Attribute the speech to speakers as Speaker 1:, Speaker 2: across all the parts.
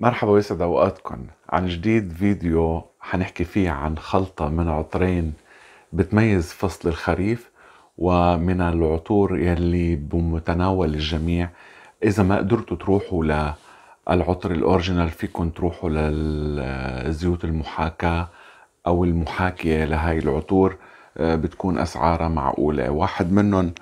Speaker 1: مرحبا ويسعد اوقاتكم عن جديد فيديو حنحكي فيه عن خلطة من عطرين بتميز فصل الخريف ومن العطور يلي بمتناول الجميع اذا ما قدرتوا تروحوا للعطر الاوريجينال فيكم تروحوا للزيوت المحاكاة او المحاكية لهاي العطور آه، بتكون اسعارها معقولة واحد منهم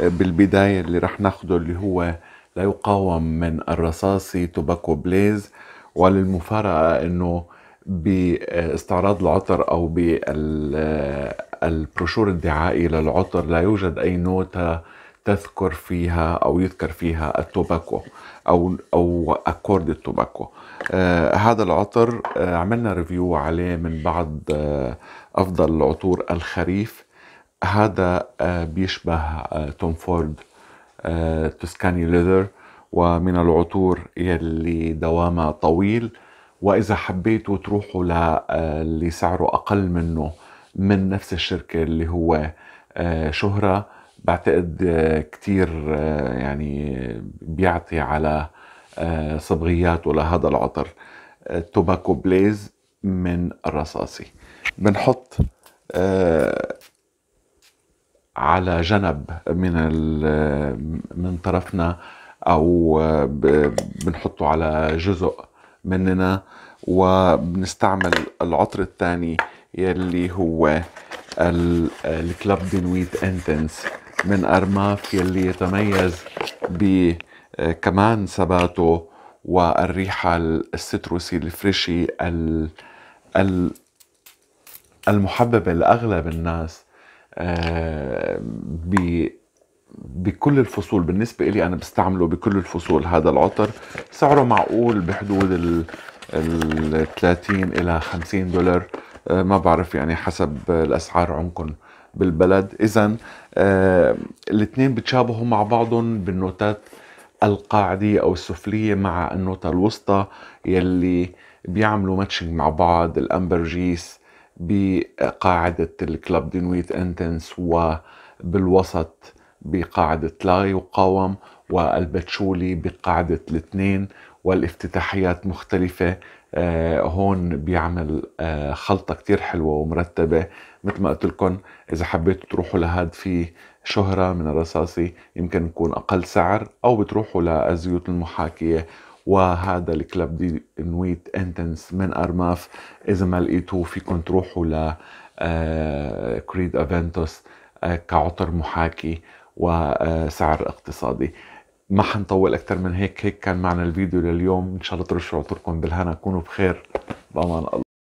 Speaker 1: آه، بالبداية اللي رح ناخده اللي هو لا يقاوم من الرصاصي توباكو بليز وللمفارقة أنه باستعراض العطر أو بالبروشور الدعائي للعطر لا يوجد أي نوتة تذكر فيها أو يذكر فيها التوباكو أو أو أكورد التوباكو آه هذا العطر آه عملنا ريفيو عليه من بعض آه أفضل عطور الخريف هذا آه بيشبه آه توم فورد آه، توسكاني ليذر ومن العطور يلي دوامها طويل واذا حبيتوا تروحوا آه، للي سعره اقل منه من نفس الشركه اللي هو آه، شهره بعتقد كتير يعني بيعطي على صبغياته لهذا العطر توباكو بليز من الرصاصي بنحط على جنب من من طرفنا او بنحطه على جزء مننا وبنستعمل العطر الثاني يلي هو الكلاب دينويت انتنس من ارماف يلي يتميز ب كمان ثباته والريحة الستروسي الفريشي المحببة لأغلب الناس آه، بكل الفصول بالنسبة إلي أنا بستعمله بكل الفصول هذا العطر سعره معقول بحدود ال ال 30 إلى 50 دولار آه، ما بعرف يعني حسب الأسعار عندكم بالبلد إذا آه، الاثنين بتشابهوا مع بعضهم بالنوتات القاعدية أو السفلية مع النوتة الوسطى يلي بيعملوا ماتشنج مع بعض الأمبرجيس بقاعدة الكلاب دينويت أنتنس وبالوسط بقاعدة لا يقاوم والبتشولي بقاعدة الاثنين والافتتاحيات مختلفة آه، هون بيعمل آه، خلطة كتير حلوة ومرتبة مثل ما قلت لكم إذا حبيتوا تروحوا لهاد في شهرة من الرصاصي يمكن يكون أقل سعر أو بتروحوا للزيوت المحاكية وهذا الكلب دي نويت انتنس من ارماف اذا ما لقيتوه فيكم تروحوا ل آه، كريد افنتوس آه، كعطر محاكي وسعر آه، اقتصادي ما حنطول اكثر من هيك هيك كان معنا الفيديو لليوم ان شاء الله ترشوا عطركم بالهنا كونوا بخير بامان الله